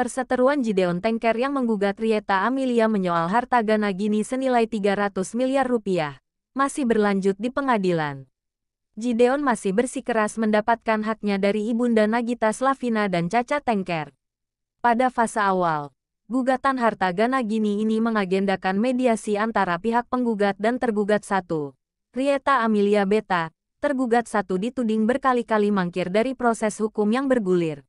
Perseteruan Gideon Tengker yang menggugat Rieta Amelia menyoal harta Ganagini senilai 300 miliar rupiah, masih berlanjut di pengadilan. Gideon masih bersikeras mendapatkan haknya dari Ibunda Nagita Slavina dan Caca Tengker. Pada fase awal, gugatan harta Ganagini ini mengagendakan mediasi antara pihak penggugat dan tergugat satu. Rieta Amelia Beta, tergugat satu dituding berkali-kali mangkir dari proses hukum yang bergulir.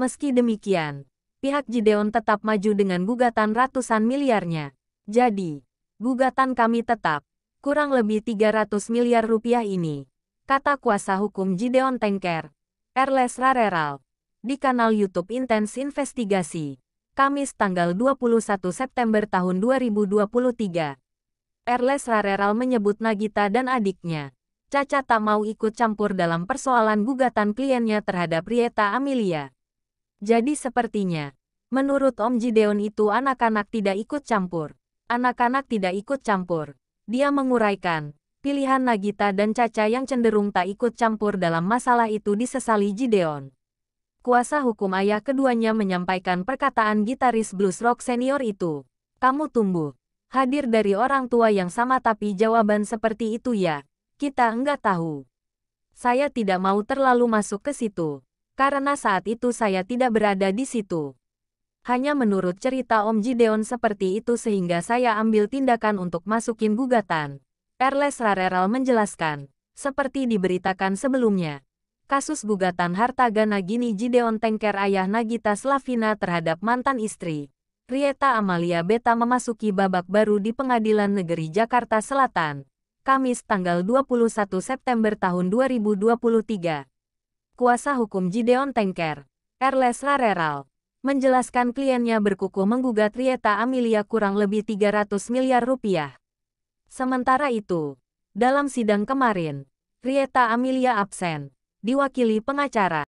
Meski demikian, pihak Gideon tetap maju dengan gugatan ratusan miliarnya. Jadi, gugatan kami tetap, kurang lebih 300 miliar rupiah ini, kata kuasa hukum Gideon Tengker, Erles Rareral, di kanal YouTube Intens Investigasi, Kamis tanggal 21 September tahun 2023. Erles Rareral menyebut Nagita dan adiknya, Caca tak mau ikut campur dalam persoalan gugatan kliennya terhadap Rieta Amelia. Jadi sepertinya, menurut Om Jideon itu anak-anak tidak ikut campur. Anak-anak tidak ikut campur. Dia menguraikan, pilihan Nagita dan Caca yang cenderung tak ikut campur dalam masalah itu disesali Jideon. Kuasa hukum ayah keduanya menyampaikan perkataan gitaris blues rock senior itu. Kamu tumbuh. Hadir dari orang tua yang sama tapi jawaban seperti itu ya. Kita enggak tahu. Saya tidak mau terlalu masuk ke situ karena saat itu saya tidak berada di situ. Hanya menurut cerita Om Gideon seperti itu sehingga saya ambil tindakan untuk masukin gugatan. Erles Rareral menjelaskan, seperti diberitakan sebelumnya. Kasus gugatan harta gini Gideon Tengker ayah Nagita Slavina terhadap mantan istri. Rieta Amalia Beta memasuki babak baru di Pengadilan Negeri Jakarta Selatan. Kamis tanggal 21 September tahun 2023 kuasa hukum Gideon Tengker, Erles Rareral, menjelaskan kliennya berkukuh menggugat Rieta Amelia kurang lebih 300 miliar rupiah. Sementara itu, dalam sidang kemarin, Rieta Amelia absen, diwakili pengacara.